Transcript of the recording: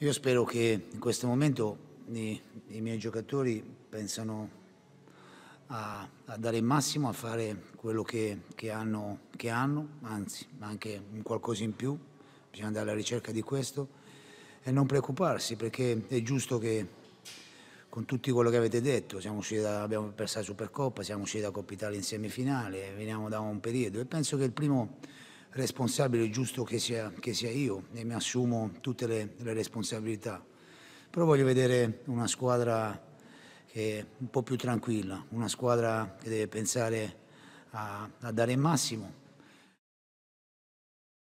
Io spero che in questo momento i, i miei giocatori pensano a, a, dare il massimo, a fare quello che, che, hanno, che hanno, anzi anche un qualcosa in più, bisogna andare alla ricerca di questo e non preoccuparsi perché è giusto che con tutto quello che avete detto, da, abbiamo perso la Supercoppa, siamo usciti da Coppa Italia in semifinale, veniamo da un periodo e penso che il primo responsabile e giusto che sia, che sia, io e mi assumo tutte le, le, responsabilità. Però voglio vedere una squadra che è un po' più tranquilla, una squadra che deve pensare a, a dare il massimo